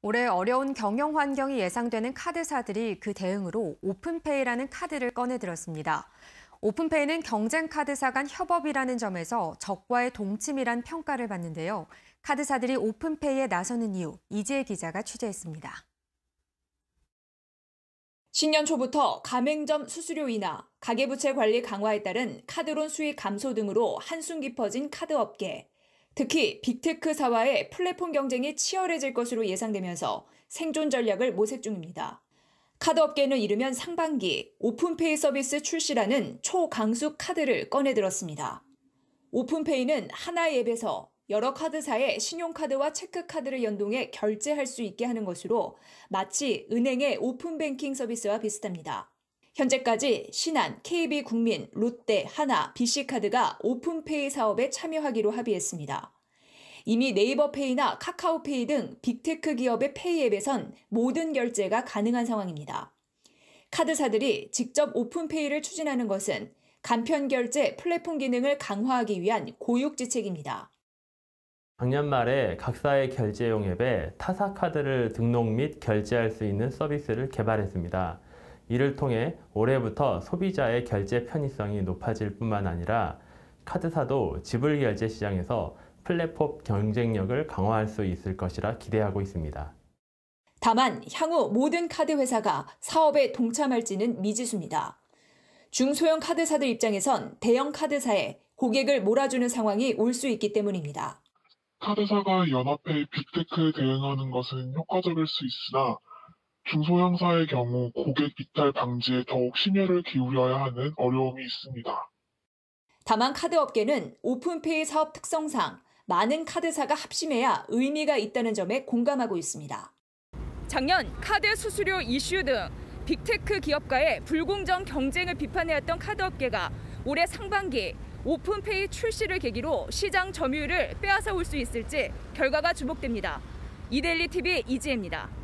올해 어려운 경영 환경이 예상되는 카드사들이 그 대응으로 오픈페이라는 카드를 꺼내들었습니다. 오픈페이는 경쟁 카드사 간 협업이라는 점에서 적과의 동침이란 평가를 받는데요. 카드사들이 오픈페이에 나서는 이유, 이지혜 기자가 취재했습니다. 신년 초부터 가맹점 수수료 인하, 가계부채 관리 강화에 따른 카드론 수익 감소 등으로 한숨 깊어진 카드업계. 특히 빅테크 사와의 플랫폼 경쟁이 치열해질 것으로 예상되면서 생존 전략을 모색 중입니다. 카드 업계는 이르면 상반기 오픈페이 서비스 출시라는 초강수 카드를 꺼내들었습니다. 오픈페이는 하나 의 앱에서 여러 카드사의 신용카드와 체크카드를 연동해 결제할 수 있게 하는 것으로 마치 은행의 오픈뱅킹 서비스와 비슷합니다. 현재까지 신한, KB국민, 롯데, 하나, BC카드가 오픈페이 사업에 참여하기로 합의했습니다. 이미 네이버페이나 카카오페이 등 빅테크 기업의 페이앱에선 모든 결제가 가능한 상황입니다. 카드사들이 직접 오픈페이를 추진하는 것은 간편 결제 플랫폼 기능을 강화하기 위한 고육지책입니다. 작년 말에 각사의 결제용 앱에 타사카드를 등록 및 결제할 수 있는 서비스를 개발했습니다. 이를 통해 올해부터 소비자의 결제 편의성이 높아질 뿐만 아니라 카드사도 지불 결제 시장에서 플랫폼 경쟁력을 강화할 수 있을 것이라 기대하고 있습니다. 다만 향후 모든 카드 회사가 사업에 동참할지는 미지수입니다. 중소형 카드사들 입장에선 대형 카드사에 고객을 몰아주는 상황이 올 수 있기 때문입니다. 카드사가 연합해 빅테크에 대응하는 것은 효과적일 수 있으나 중소형사의 경우 고객 이탈 방지에 더욱 심혈을 기울여야 하는 어려움이 있습니다. 다만 카드 업계는 오픈페이 사업 특성상 많은 카드사가 합심해야 의미가 있다는 점에 공감하고 있습니다. 작년 카드 수수료 이슈 등 빅테크 기업과의 불공정 경쟁을 비판해왔던 카드업계가 올해 상반기 오픈페이 출시를 계기로 시장 점유율을 빼앗아올 수 있을지 결과가 주목됩니다. 이데일리 TV 이지혜입니다.